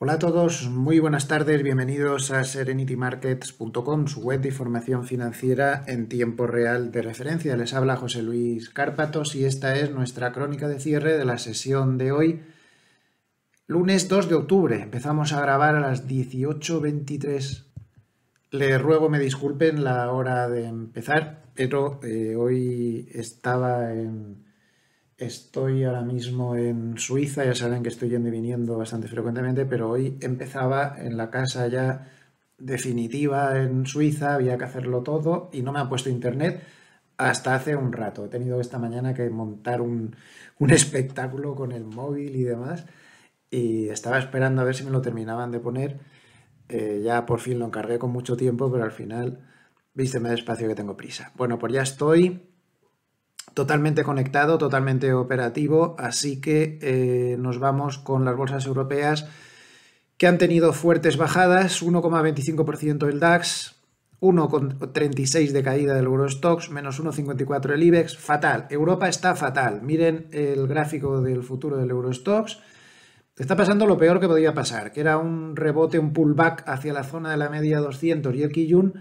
Hola a todos, muy buenas tardes, bienvenidos a serenitymarkets.com, su web de información financiera en tiempo real de referencia. Les habla José Luis Cárpatos y esta es nuestra crónica de cierre de la sesión de hoy, lunes 2 de octubre. Empezamos a grabar a las 18.23. Le ruego me disculpen la hora de empezar, pero eh, hoy estaba en Estoy ahora mismo en Suiza, ya saben que estoy yendo y viniendo bastante frecuentemente, pero hoy empezaba en la casa ya definitiva en Suiza, había que hacerlo todo y no me ha puesto internet hasta hace un rato. He tenido esta mañana que montar un, espectáculo con el móvil y demás y estaba esperando a ver si me lo terminaban de poner. Eh, ya por fin lo encargué con mucho tiempo, pero al final, viste, me despacio que tengo prisa. Bueno, pues ya estoy totalmente conectado, totalmente operativo, así que eh, nos vamos con las bolsas europeas que han tenido fuertes bajadas, 1,25% el DAX, 1,36 de caída del Eurostox, menos 1,54 el IBEX, fatal. Europa está fatal. Miren el gráfico del futuro del Eurostox. Está pasando lo peor que podía pasar, que era un rebote, un pullback hacia la zona de la media 200 y el Kijun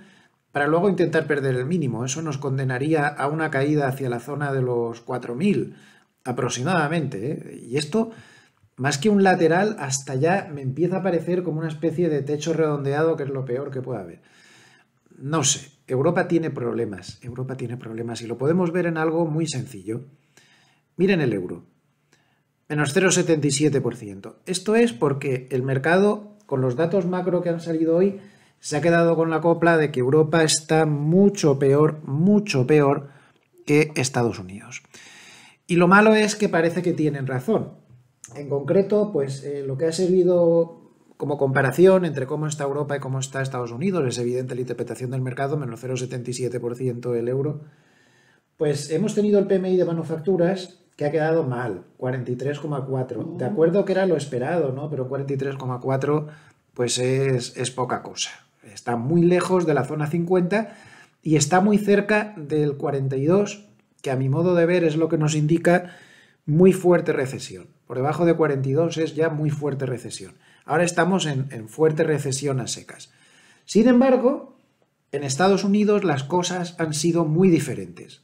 para luego intentar perder el mínimo. Eso nos condenaría a una caída hacia la zona de los 4.000 aproximadamente. ¿eh? Y esto, más que un lateral, hasta ya me empieza a parecer como una especie de techo redondeado, que es lo peor que puede haber. No sé, Europa tiene problemas, Europa tiene problemas y lo podemos ver en algo muy sencillo. Miren el euro, menos 0,77%. Esto es porque el mercado, con los datos macro que han salido hoy, se ha quedado con la copla de que Europa está mucho peor, mucho peor que Estados Unidos. Y lo malo es que parece que tienen razón. En concreto, pues eh, lo que ha servido como comparación entre cómo está Europa y cómo está Estados Unidos, es evidente la interpretación del mercado, menos 0,77% el euro, pues hemos tenido el PMI de manufacturas que ha quedado mal, 43,4. De oh. acuerdo que era lo esperado, ¿no? Pero 43,4 pues es poca cosa. Está muy lejos de la zona 50 y está muy cerca del 42, que a mi modo de ver es lo que nos indica muy fuerte recesión. Por debajo de 42 es ya muy fuerte recesión. Ahora estamos en, fuerte recesión a secas. Sin embargo, en Estados Unidos las cosas han sido muy diferentes.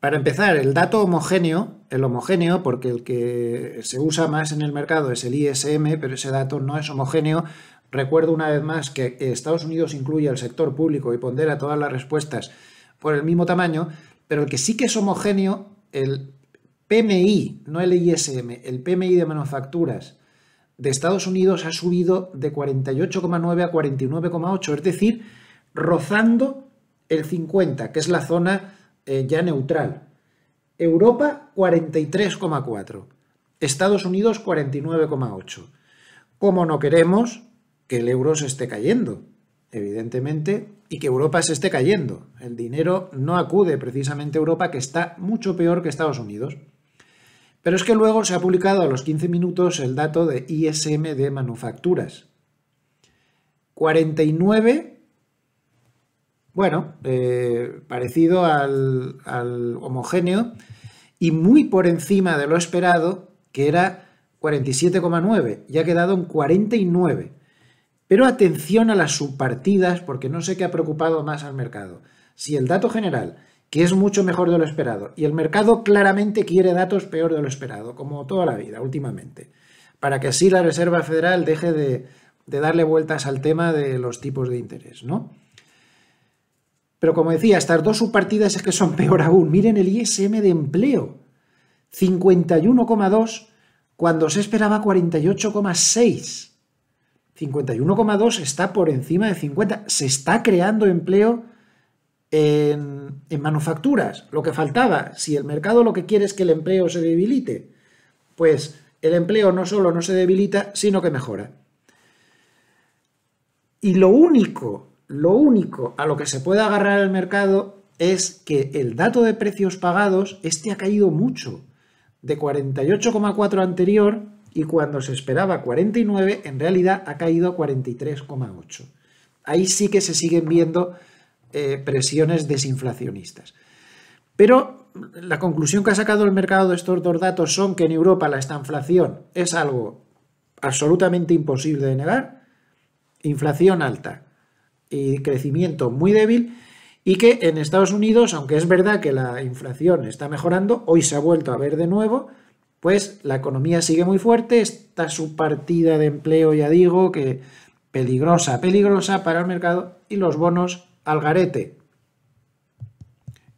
Para empezar, el dato homogéneo, el homogéneo, porque el que se usa más en el mercado es el ISM, pero ese dato no es homogéneo, Recuerdo una vez más que Estados Unidos incluye al sector público y pondera todas las respuestas por el mismo tamaño, pero el que sí que es homogéneo, el PMI, no el ISM, el PMI de manufacturas de Estados Unidos ha subido de 48,9 a 49,8, es decir, rozando el 50, que es la zona eh, ya neutral. Europa 43,4, Estados Unidos 49,8. Como no queremos, que el euro se esté cayendo, evidentemente, y que Europa se esté cayendo. El dinero no acude precisamente a Europa, que está mucho peor que Estados Unidos. Pero es que luego se ha publicado a los 15 minutos el dato de ISM de manufacturas. 49, bueno, eh, parecido al, homogéneo y muy por encima de lo esperado, que era 47,9, y ha quedado en 49. Pero atención a las subpartidas porque no sé qué ha preocupado más al mercado. Si el dato general, que es mucho mejor de lo esperado, y el mercado claramente quiere datos peor de lo esperado, como toda la vida últimamente, para que así la Reserva Federal deje de, darle vueltas al tema de los tipos de interés, ¿no? Pero como decía, estas dos subpartidas es que son peor aún. Miren el ISM de empleo, 51,2 cuando se esperaba 48,6. 51,2 está por encima de 50. Se está creando empleo en, manufacturas, lo que faltaba. Si el mercado lo que quiere es que el empleo se debilite, pues el empleo no solo no se debilita, sino que mejora. Y lo único, lo único a lo que se puede agarrar el mercado es que el dato de precios pagados, este ha caído mucho, de 48,4 anterior y cuando se esperaba 49, en realidad ha caído a 43,8. Ahí sí que se siguen viendo eh, presiones desinflacionistas. Pero la conclusión que ha sacado el mercado de estos dos datos son que en Europa la estanflación es algo absolutamente imposible de negar, inflación alta y crecimiento muy débil, y que en Estados Unidos, aunque es verdad que la inflación está mejorando, hoy se ha vuelto a ver de nuevo, pues la economía sigue muy fuerte, está su partida de empleo, ya digo, que peligrosa, peligrosa para el mercado y los bonos al garete.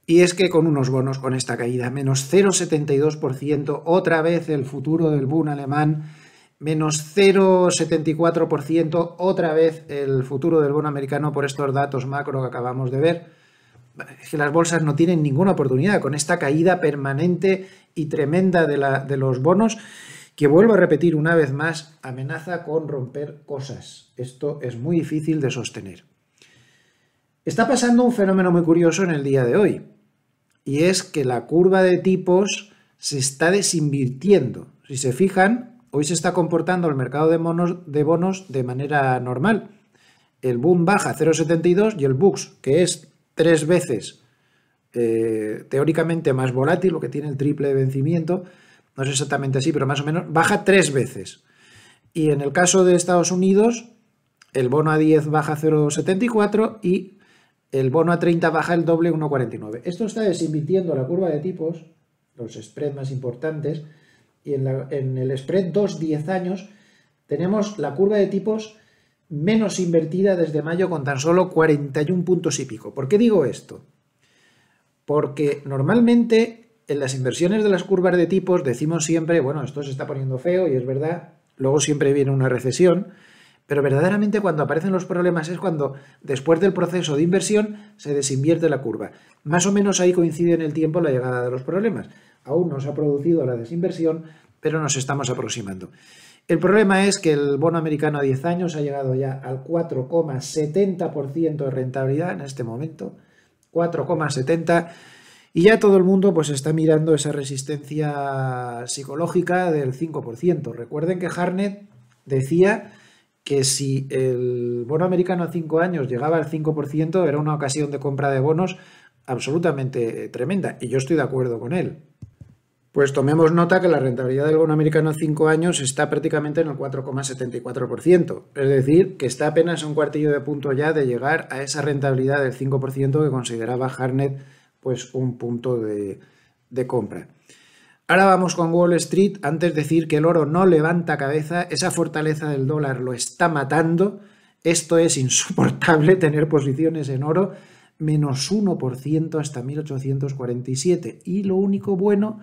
Y es que con unos bonos, con esta caída, menos 0,72%, otra vez el futuro del boom alemán, menos 0,74%, otra vez el futuro del bono americano por estos datos macro que acabamos de ver es que las bolsas no tienen ninguna oportunidad con esta caída permanente y tremenda de, la, de los bonos que vuelvo a repetir una vez más, amenaza con romper cosas. Esto es muy difícil de sostener. Está pasando un fenómeno muy curioso en el día de hoy, y es que la curva de tipos se está desinvirtiendo. Si se fijan, hoy se está comportando el mercado de, bonos de, bonos de manera normal. El boom baja 0,72 y el bux, que es tres veces eh, teóricamente más volátil, lo que tiene el triple de vencimiento, no es exactamente así, pero más o menos, baja tres veces. Y en el caso de Estados Unidos, el bono a 10 baja 0,74 y el bono a 30 baja el doble 1,49. Esto está desinvirtiendo la curva de tipos, los spreads más importantes, y en, en el spread 2-10 años tenemos la curva de tipos menos invertida desde mayo con tan solo 41 puntos y pico. ¿Por qué digo esto? Porque normalmente en las inversiones de las curvas de tipos decimos siempre, bueno, esto se está poniendo feo y es verdad, luego siempre viene una recesión, pero verdaderamente cuando aparecen los problemas es cuando después del proceso de inversión se desinvierte la curva. Más o menos ahí coincide en el tiempo la llegada de los problemas. Aún no se ha producido la desinversión, pero nos estamos aproximando. El problema es que el bono americano a 10 años ha llegado ya al 4,70% de rentabilidad en este momento, 4,70%, y ya todo el mundo pues está mirando esa resistencia psicológica del 5%. Recuerden que Harnett decía que si el bono americano a 5 años llegaba al 5%, era una ocasión de compra de bonos absolutamente eh, tremenda, y yo estoy de acuerdo con él. Pues tomemos nota que la rentabilidad del bono americano a 5 años está prácticamente en el 4,74%, es decir, que está apenas un cuartillo de punto ya de llegar a esa rentabilidad del 5% que consideraba Harnett pues un punto de, de compra. Ahora vamos con Wall Street. Antes decir que el oro no levanta cabeza, esa fortaleza del dólar lo está matando. Esto es insoportable tener posiciones en oro, menos 1% hasta 1847. Y lo único bueno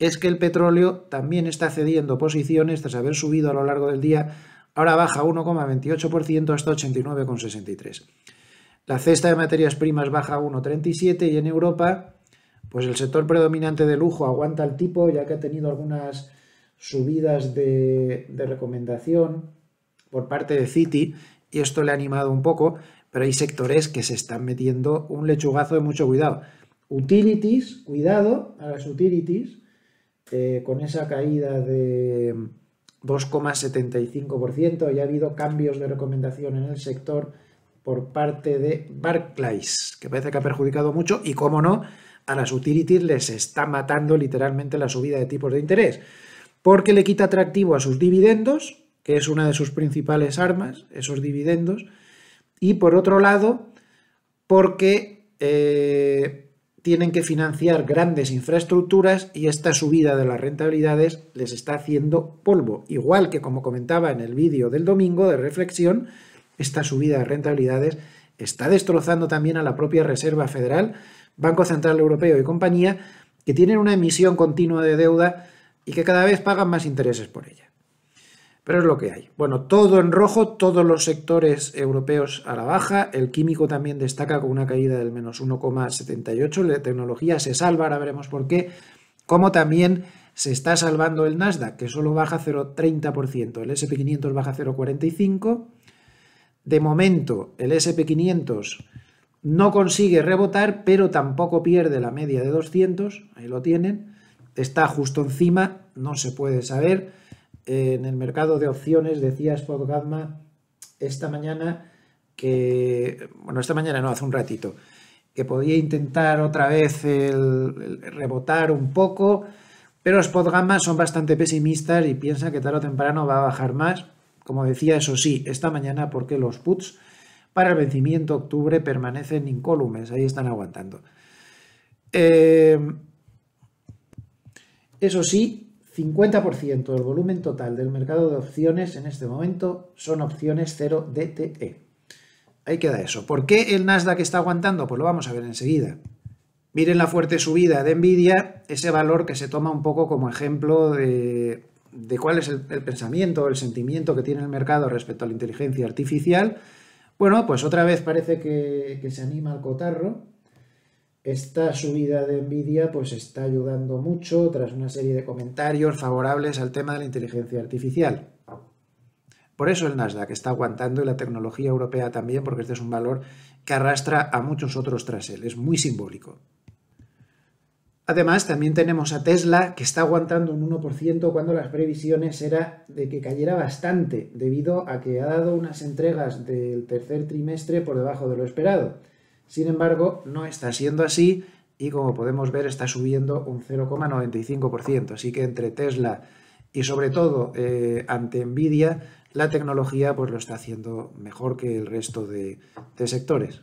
es que el petróleo también está cediendo posiciones tras haber subido a lo largo del día. Ahora baja 1,28% hasta 89,63. La cesta de materias primas baja 1,37 y en Europa, pues el sector predominante de lujo aguanta el tipo ya que ha tenido algunas subidas de, recomendación por parte de Citi y esto le ha animado un poco, pero hay sectores que se están metiendo un lechugazo de mucho cuidado. Utilities, cuidado a las utilities, eh, con esa caída de 2,75%, ya ha habido cambios de recomendación en el sector por parte de Barclays, que parece que ha perjudicado mucho y, cómo no, a las utilities les está matando literalmente la subida de tipos de interés, porque le quita atractivo a sus dividendos, que es una de sus principales armas, esos dividendos, y por otro lado, porque eh, tienen que financiar grandes infraestructuras y esta subida de las rentabilidades les está haciendo polvo. Igual que como comentaba en el vídeo del domingo de reflexión, esta subida de rentabilidades está destrozando también a la propia Reserva Federal, Banco Central Europeo y compañía, que tienen una emisión continua de deuda y que cada vez pagan más intereses por ella pero es lo que hay. Bueno, todo en rojo, todos los sectores europeos a la baja, el químico también destaca con una caída del menos 1,78, la tecnología se salva, ahora veremos por qué, como también se está salvando el Nasdaq, que solo baja 0,30%, el SP500 baja 0,45%, de momento el SP500 no consigue rebotar, pero tampoco pierde la media de 200, ahí lo tienen, está justo encima, no se puede saber, en el mercado de opciones, decía Spot Gamma esta mañana que, bueno, esta mañana no, hace un ratito, que podía intentar otra vez el, rebotar un poco, pero Spot Gamma son bastante pesimistas y piensan que tarde o temprano va a bajar más. Como decía, eso sí, esta mañana porque los puts para el vencimiento octubre permanecen incólumes, ahí están aguantando. Eh, eso sí, 50% del volumen total del mercado de opciones en este momento son opciones 0 DTE. Ahí queda eso. ¿Por qué el Nasdaq está aguantando? Pues lo vamos a ver enseguida. Miren la fuerte subida de Nvidia, ese valor que se toma un poco como ejemplo de, cuál es el, pensamiento, el sentimiento que tiene el mercado respecto a la inteligencia artificial. Bueno, pues otra vez parece que, que se anima al cotarro esta subida de Nvidia pues está ayudando mucho tras una serie de comentarios favorables al tema de la inteligencia artificial. Por eso el Nasdaq está aguantando y la tecnología europea también, porque este es un valor que arrastra a muchos otros tras él. Es muy simbólico. Además, también tenemos a Tesla que está aguantando un 1% cuando las previsiones eran de que cayera bastante, debido a que ha dado unas entregas del tercer trimestre por debajo de lo esperado. Sin embargo, no está siendo así y como podemos ver está subiendo un 0,95%. Así que entre Tesla y sobre todo eh, ante Nvidia, la tecnología pues, lo está haciendo mejor que el resto de, de sectores.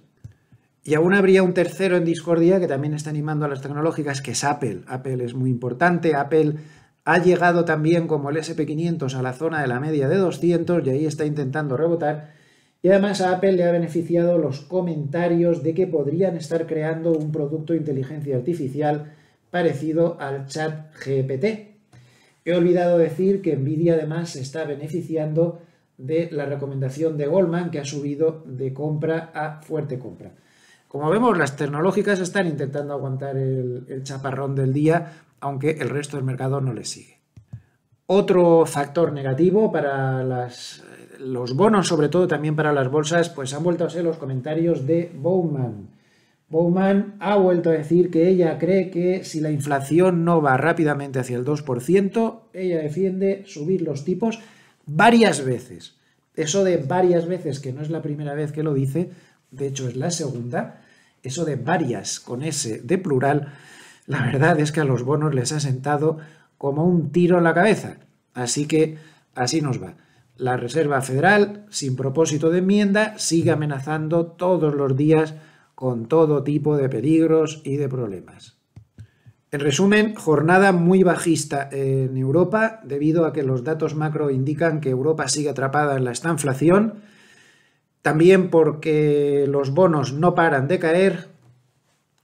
Y aún habría un tercero en discordia que también está animando a las tecnológicas, que es Apple. Apple es muy importante. Apple ha llegado también como el SP500 a la zona de la media de 200 y ahí está intentando rebotar y además a Apple le ha beneficiado los comentarios de que podrían estar creando un producto de inteligencia artificial parecido al chat GPT. He olvidado decir que Nvidia además se está beneficiando de la recomendación de Goldman que ha subido de compra a fuerte compra. Como vemos, las tecnológicas están intentando aguantar el, chaparrón del día, aunque el resto del mercado no le sigue. Otro factor negativo para los bonos, sobre todo también para las bolsas, pues han vuelto a ser los comentarios de Bowman. Bowman ha vuelto a decir que ella cree que si la inflación no va rápidamente hacia el 2%, ella defiende subir los tipos varias veces. Eso de varias veces, que no es la primera vez que lo dice, de hecho es la segunda, eso de varias con S de plural, la verdad es que a los bonos les ha sentado como un tiro en la cabeza. Así que así nos va. La Reserva Federal, sin propósito de enmienda, sigue amenazando todos los días con todo tipo de peligros y de problemas. En resumen, jornada muy bajista en Europa debido a que los datos macro indican que Europa sigue atrapada en la estanflación, también porque los bonos no paran de caer,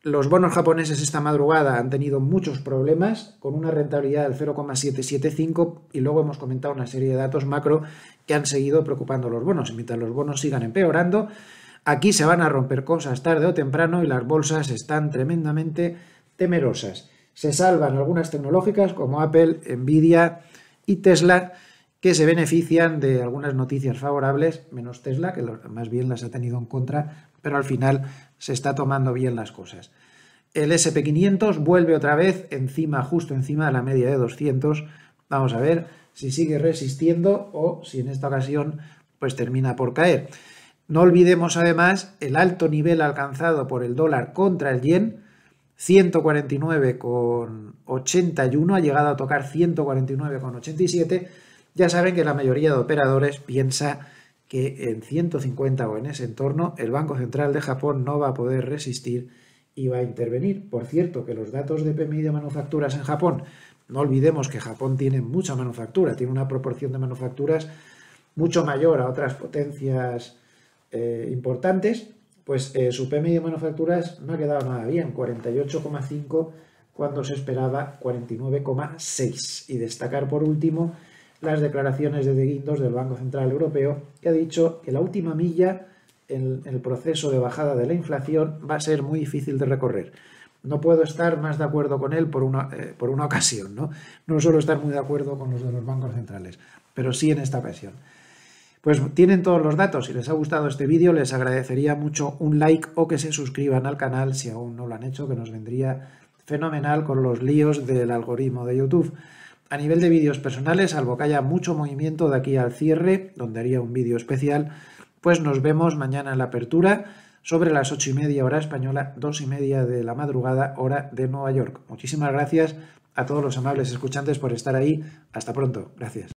los bonos japoneses esta madrugada han tenido muchos problemas con una rentabilidad del 0,775 y luego hemos comentado una serie de datos macro que han seguido preocupando los bonos. mientras los bonos sigan empeorando, aquí se van a romper cosas tarde o temprano y las bolsas están tremendamente temerosas. Se salvan algunas tecnológicas como Apple, Nvidia y Tesla que se benefician de algunas noticias favorables, menos Tesla, que más bien las ha tenido en contra pero al final se está tomando bien las cosas. El SP500 vuelve otra vez encima, justo encima de la media de 200. Vamos a ver si sigue resistiendo o si en esta ocasión pues termina por caer. No olvidemos además el alto nivel alcanzado por el dólar contra el yen, 149,81, ha llegado a tocar 149,87. Ya saben que la mayoría de operadores piensa que en 150 o en ese entorno el Banco Central de Japón no va a poder resistir y va a intervenir. Por cierto, que los datos de PMI de manufacturas en Japón, no olvidemos que Japón tiene mucha manufactura, tiene una proporción de manufacturas mucho mayor a otras potencias eh, importantes, pues eh, su PMI de manufacturas no ha quedado nada bien, 48,5 cuando se esperaba 49,6. Y destacar por último las declaraciones de De Guindos del Banco Central Europeo, que ha dicho que la última milla en el proceso de bajada de la inflación va a ser muy difícil de recorrer. No puedo estar más de acuerdo con él por una, eh, ocasión, ¿no? No suelo estar muy de acuerdo con los de los bancos centrales, pero sí en esta ocasión. Pues tienen todos los datos. Si les ha gustado este vídeo, les agradecería mucho un like o que se suscriban al canal si aún no lo han hecho, que nos vendría fenomenal con los líos del algoritmo de YouTube. A nivel de vídeos personales, salvo que haya mucho movimiento de aquí al cierre, donde haría un vídeo especial, pues nos vemos mañana en la apertura sobre las ocho y media hora española, dos y media de la madrugada hora de Nueva York. Muchísimas gracias a todos los amables escuchantes por estar ahí. Hasta pronto. Gracias.